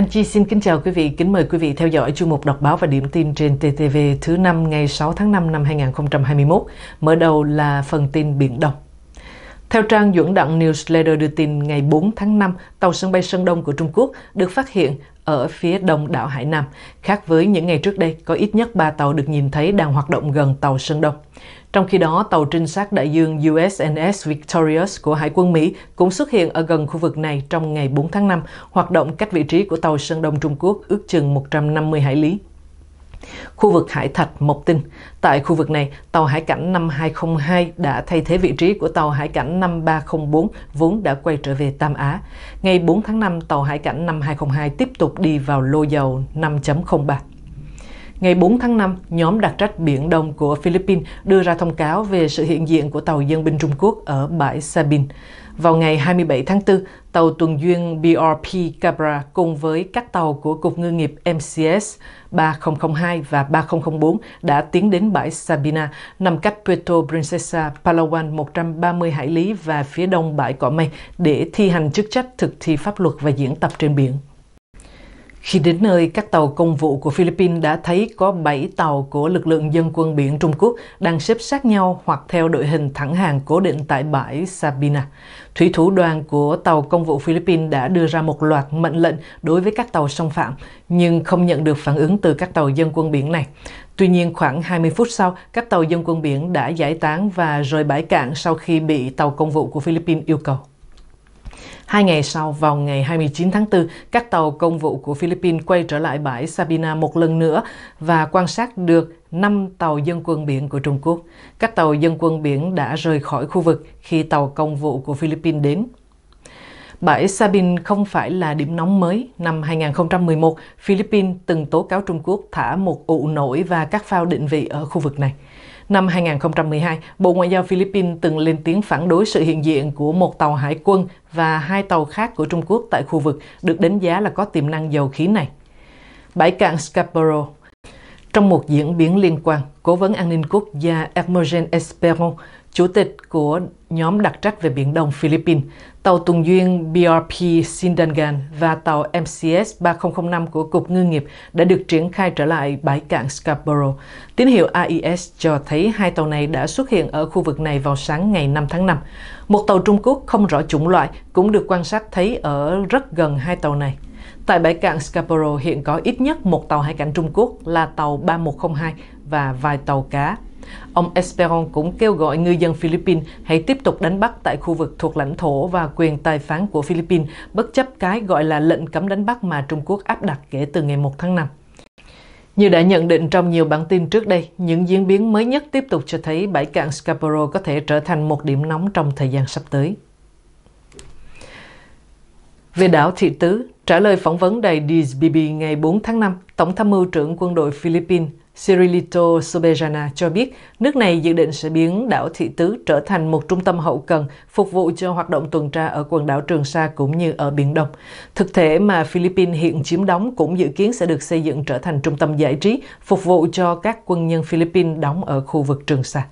Anh Chi xin kính chào quý vị, kính mời quý vị theo dõi chương mục đọc báo và điểm tin trên TTV thứ năm ngày 6 tháng 5 năm 2021. Mở đầu là phần tin Biển Đông. Theo trang Dưỡng Đặng Newsletter đưa tin ngày 4 tháng 5, tàu sân bay Sơn Đông của Trung Quốc được phát hiện ở phía đông đảo Hải Nam. Khác với những ngày trước đây, có ít nhất 3 tàu được nhìn thấy đang hoạt động gần tàu Sơn Đông. Trong khi đó, tàu trinh sát đại dương USNS Victorious của Hải quân Mỹ cũng xuất hiện ở gần khu vực này trong ngày 4 tháng 5, hoạt động cách vị trí của tàu Sơn Đông Trung Quốc ước chừng 150 hải lý. Khu vực Hải Thạch Mộc Tinh. Tại khu vực này, tàu hải cảnh năm 202 đã thay thế vị trí của tàu hải cảnh năm 304 vốn đã quay trở về Tam Á. Ngày 4 tháng 5, tàu hải cảnh năm 202 tiếp tục đi vào lô dầu 5.03. Ngày 4 tháng 5, nhóm đặc trách Biển Đông của Philippines đưa ra thông cáo về sự hiện diện của tàu dân binh Trung Quốc ở bãi Sabine. Vào ngày 27 tháng 4, tàu tuần duyên BRP Cabra cùng với các tàu của Cục Ngư nghiệp MCS 3002 và 3004 đã tiến đến bãi Sabina, nằm cách Puerto Princesa, Palawan 130 hải lý và phía đông bãi Cỏ Mây để thi hành chức trách thực thi pháp luật và diễn tập trên biển. Khi đến nơi, các tàu công vụ của Philippines đã thấy có 7 tàu của lực lượng dân quân biển Trung Quốc đang xếp sát nhau hoặc theo đội hình thẳng hàng cố định tại bãi Sabina. Thủy thủ đoàn của tàu công vụ Philippines đã đưa ra một loạt mệnh lệnh đối với các tàu song phạm, nhưng không nhận được phản ứng từ các tàu dân quân biển này. Tuy nhiên, khoảng 20 phút sau, các tàu dân quân biển đã giải tán và rời bãi cạn sau khi bị tàu công vụ của Philippines yêu cầu. Hai ngày sau, vào ngày 29 tháng 4, các tàu công vụ của Philippines quay trở lại bãi Sabina một lần nữa và quan sát được 5 tàu dân quân biển của Trung Quốc. Các tàu dân quân biển đã rời khỏi khu vực khi tàu công vụ của Philippines đến. Bãi Sabin không phải là điểm nóng mới. Năm 2011, Philippines từng tố cáo Trung Quốc thả một ụ nổi và các phao định vị ở khu vực này. Năm 2012, Bộ Ngoại giao Philippines từng lên tiếng phản đối sự hiện diện của một tàu hải quân và hai tàu khác của Trung Quốc tại khu vực được đánh giá là có tiềm năng dầu khí này. Bãi cạn Scarborough Trong một diễn biến liên quan, Cố vấn an ninh quốc gia Hermogen Esperon Chủ tịch của nhóm đặc trách về Biển Đông Philippines, tàu tuần duyên BRP Sindangan và tàu MCS 3005 của Cục Ngư nghiệp đã được triển khai trở lại bãi cạn Scarborough. Tín hiệu AIS e cho thấy hai tàu này đã xuất hiện ở khu vực này vào sáng ngày 5 tháng 5. Một tàu Trung Quốc không rõ chủng loại cũng được quan sát thấy ở rất gần hai tàu này. Tại bãi cạn Scarborough hiện có ít nhất một tàu hải cảnh Trung Quốc là tàu 3102 và vài tàu cá Ông Esperon cũng kêu gọi ngư dân Philippines hãy tiếp tục đánh bắt tại khu vực thuộc lãnh thổ và quyền tài phán của Philippines, bất chấp cái gọi là lệnh cấm đánh bắt mà Trung Quốc áp đặt kể từ ngày 1 tháng 5. Như đã nhận định trong nhiều bản tin trước đây, những diễn biến mới nhất tiếp tục cho thấy bãi cạn Scarborough có thể trở thành một điểm nóng trong thời gian sắp tới. Về đảo Thị Tứ, trả lời phỏng vấn đài DSBB ngày 4 tháng 5, Tổng tham mưu trưởng quân đội Philippines Cirilito Sobejana cho biết nước này dự định sẽ biến đảo Thị Tứ trở thành một trung tâm hậu cần phục vụ cho hoạt động tuần tra ở quần đảo Trường Sa cũng như ở Biển Đông. Thực thể mà Philippines hiện chiếm đóng cũng dự kiến sẽ được xây dựng trở thành trung tâm giải trí phục vụ cho các quân nhân Philippines đóng ở khu vực Trường Sa.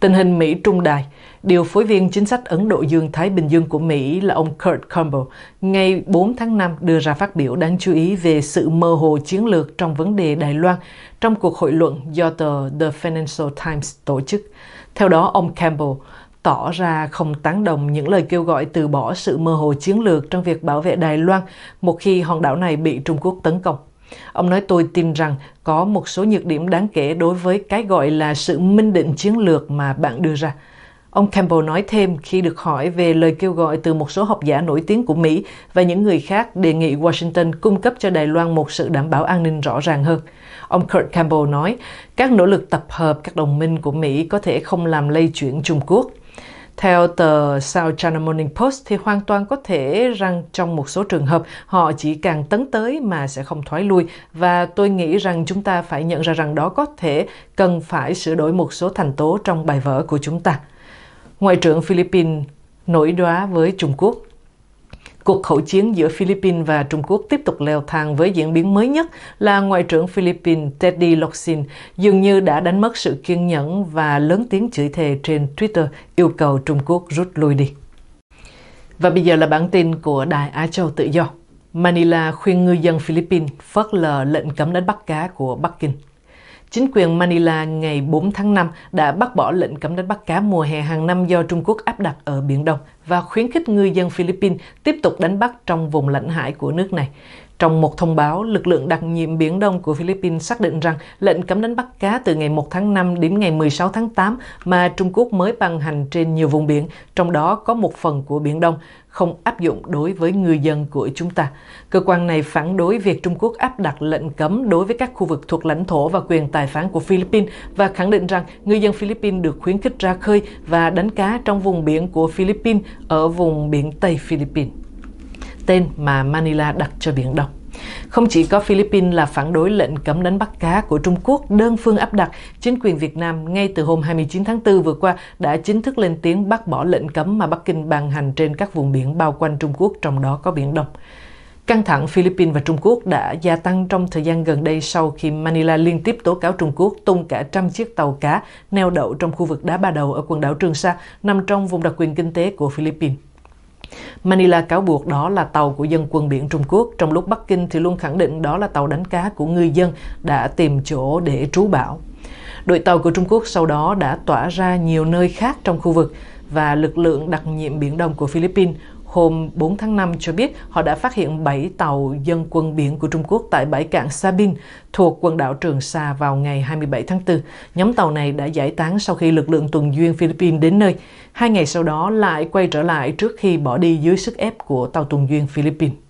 Tình hình Mỹ-Trung Đài – Điều phối viên chính sách Ấn Độ Dương-Thái Bình Dương của Mỹ là ông Kurt Campbell ngày 4 tháng 5 đưa ra phát biểu đáng chú ý về sự mơ hồ chiến lược trong vấn đề Đài Loan trong cuộc hội luận do tờ The Financial Times tổ chức. Theo đó, ông Campbell tỏ ra không tán đồng những lời kêu gọi từ bỏ sự mơ hồ chiến lược trong việc bảo vệ Đài Loan một khi hòn đảo này bị Trung Quốc tấn công. Ông nói tôi tin rằng có một số nhược điểm đáng kể đối với cái gọi là sự minh định chiến lược mà bạn đưa ra. Ông Campbell nói thêm khi được hỏi về lời kêu gọi từ một số học giả nổi tiếng của Mỹ và những người khác đề nghị Washington cung cấp cho Đài Loan một sự đảm bảo an ninh rõ ràng hơn. Ông Kurt Campbell nói, các nỗ lực tập hợp các đồng minh của Mỹ có thể không làm lây chuyển Trung Quốc. Theo tờ South China Morning Post thì hoàn toàn có thể rằng trong một số trường hợp họ chỉ càng tấn tới mà sẽ không thoái lui và tôi nghĩ rằng chúng ta phải nhận ra rằng đó có thể cần phải sửa đổi một số thành tố trong bài vở của chúng ta. Ngoại trưởng Philippines nổi đoá với Trung Quốc Cuộc khẩu chiến giữa Philippines và Trung Quốc tiếp tục leo thang với diễn biến mới nhất là Ngoại trưởng Philippines Teddy Locsin dường như đã đánh mất sự kiên nhẫn và lớn tiếng chửi thề trên Twitter yêu cầu Trung Quốc rút lui đi. Và bây giờ là bản tin của Đài Á Châu Tự Do. Manila khuyên ngư dân Philippines phớt lờ lệnh cấm đánh bắt cá của Bắc Kinh. Chính quyền Manila ngày 4 tháng 5 đã bác bỏ lệnh cấm đánh bắt cá mùa hè hàng năm do Trung Quốc áp đặt ở Biển Đông và khuyến khích ngư dân Philippines tiếp tục đánh bắt trong vùng lãnh hải của nước này. Trong một thông báo, lực lượng đặc nhiệm Biển Đông của Philippines xác định rằng lệnh cấm đánh bắt cá từ ngày 1 tháng 5 đến ngày 16 tháng 8 mà Trung Quốc mới ban hành trên nhiều vùng biển, trong đó có một phần của Biển Đông, không áp dụng đối với người dân của chúng ta. Cơ quan này phản đối việc Trung Quốc áp đặt lệnh cấm đối với các khu vực thuộc lãnh thổ và quyền tài phán của Philippines và khẳng định rằng người dân Philippines được khuyến khích ra khơi và đánh cá trong vùng biển của Philippines ở vùng biển Tây Philippines tên mà Manila đặt cho Biển Đông. Không chỉ có Philippines là phản đối lệnh cấm đánh bắt cá của Trung Quốc đơn phương áp đặt, chính quyền Việt Nam ngay từ hôm 29 tháng 4 vừa qua đã chính thức lên tiếng bác bỏ lệnh cấm mà Bắc Kinh ban hành trên các vùng biển bao quanh Trung Quốc, trong đó có Biển Đông. Căng thẳng Philippines và Trung Quốc đã gia tăng trong thời gian gần đây sau khi Manila liên tiếp tố cáo Trung Quốc tung cả trăm chiếc tàu cá neo đậu trong khu vực đá ba đầu ở quần đảo Trường Sa nằm trong vùng đặc quyền kinh tế của Philippines. Manila cáo buộc đó là tàu của dân quân biển Trung Quốc, trong lúc Bắc Kinh thì luôn khẳng định đó là tàu đánh cá của người dân đã tìm chỗ để trú bão. Đội tàu của Trung Quốc sau đó đã tỏa ra nhiều nơi khác trong khu vực và lực lượng đặc nhiệm Biển Đông của Philippines hôm 4 tháng 5 cho biết họ đã phát hiện 7 tàu dân quân biển của Trung Quốc tại bãi cạn Sabin thuộc quần đảo Trường Sa vào ngày 27 tháng 4. Nhóm tàu này đã giải tán sau khi lực lượng tuần duyên Philippines đến nơi. Hai ngày sau đó lại quay trở lại trước khi bỏ đi dưới sức ép của tàu tuần duyên Philippines.